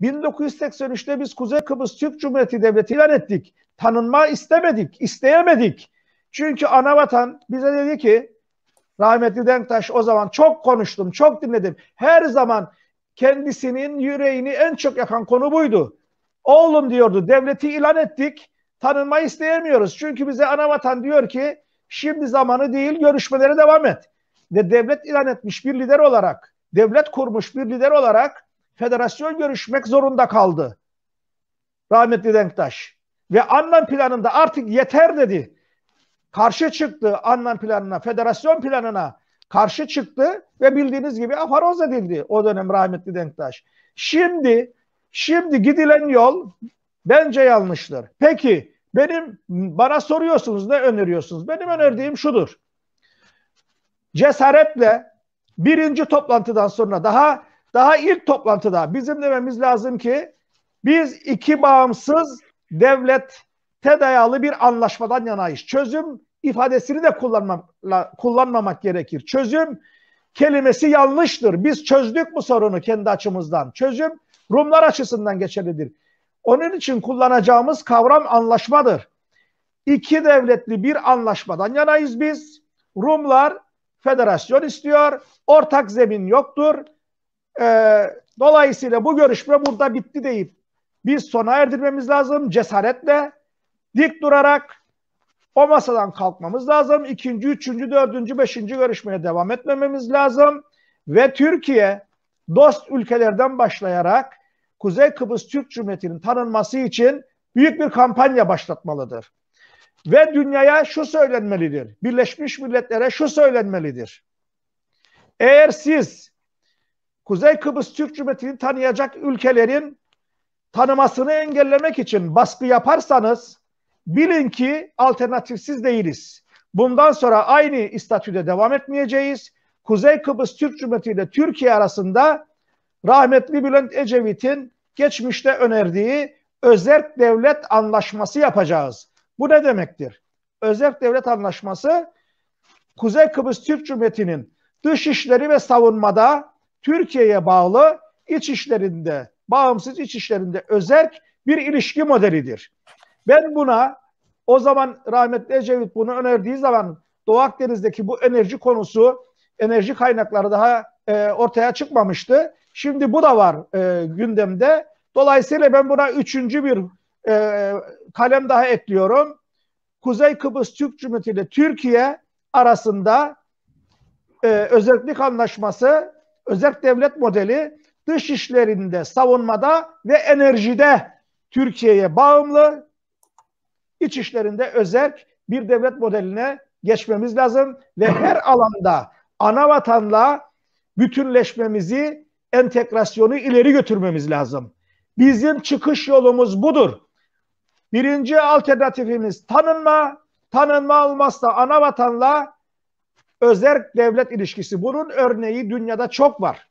1983'te biz Kuzey Kıbrıs Türk Cumhuriyeti Devleti ilan ettik. Tanınma istemedik, isteyemedik. Çünkü ana vatan bize dedi ki rahmetli Denktaş o zaman çok konuştum, çok dinledim. Her zaman kendisinin yüreğini en çok yakan konu buydu. Oğlum diyordu devleti ilan ettik tanınma isteyemiyoruz. Çünkü bize ana vatan diyor ki şimdi zamanı değil görüşmelere devam et. Ve devlet ilan etmiş bir lider olarak, devlet kurmuş bir lider olarak federasyon görüşmek zorunda kaldı. Rahmetli Denktaş. Ve Annan planında artık yeter dedi. Karşı çıktı Annan planına, federasyon planına karşı çıktı ve bildiğiniz gibi aparoz edildi o dönem rahmetli Denktaş. Şimdi şimdi gidilen yol bence yanlıştır. Peki benim bana soruyorsunuz ne öneriyorsunuz? Benim önerdiğim şudur. Cesaretle birinci toplantıdan sonra daha daha ilk toplantıda bizim dememiz lazım ki biz iki bağımsız devlette dayalı bir anlaşmadan yanayız. Çözüm ifadesini de kullanma, kullanmamak gerekir. Çözüm kelimesi yanlıştır. Biz çözdük bu sorunu kendi açımızdan. Çözüm Rumlar açısından geçerlidir. Onun için kullanacağımız kavram anlaşmadır. İki devletli bir anlaşmadan yanayız biz. Rumlar federasyon istiyor. Ortak zemin yoktur. Ee, dolayısıyla bu görüşme burada bitti deyip biz sona erdirmemiz lazım cesaretle, dik durarak o masadan kalkmamız lazım. İkinci, üçüncü, dördüncü, beşinci görüşmeye devam etmememiz lazım. Ve Türkiye dost ülkelerden başlayarak Kuzey Kıbrıs Türk Cumhuriyeti'nin tanınması için büyük bir kampanya başlatmalıdır. Ve dünyaya şu söylenmelidir. Birleşmiş Milletler'e şu söylenmelidir. Eğer siz Kuzey Kıbrıs Türk Cumhuriyeti'ni tanıyacak ülkelerin tanımasını engellemek için baskı yaparsanız bilin ki alternatifsiz değiliz. Bundan sonra aynı statüde devam etmeyeceğiz. Kuzey Kıbrıs Türk Cumhuriyeti ile Türkiye arasında rahmetli Bülent Ecevit'in geçmişte önerdiği özel devlet anlaşması yapacağız. Bu ne demektir? Özel devlet anlaşması Kuzey Kıbrıs Türk Cumhuriyeti'nin dışişleri ve savunmada Türkiye'ye bağlı iç işlerinde, bağımsız iç işlerinde özerk bir ilişki modelidir. Ben buna o zaman rahmetli Ecevit bunu önerdiği zaman Doğu Akdeniz'deki bu enerji konusu, enerji kaynakları daha e, ortaya çıkmamıştı. Şimdi bu da var e, gündemde. Dolayısıyla ben buna üçüncü bir e, kalem daha ekliyorum. Kuzey Kıbrıs Türk Cumhuriyeti ile Türkiye arasında e, özellik anlaşması Özel devlet modeli dış işlerinde, savunmada ve enerjide Türkiye'ye bağımlı, iç işlerinde özel bir devlet modeline geçmemiz lazım ve her alanda ana vatanla bütünleşmemizi, entegrasyonu ileri götürmemiz lazım. Bizim çıkış yolumuz budur. Birinci alternatifimiz tanınma, tanınma olmazsa ana vatanla özerk devlet ilişkisi. Bunun örneği dünyada çok var.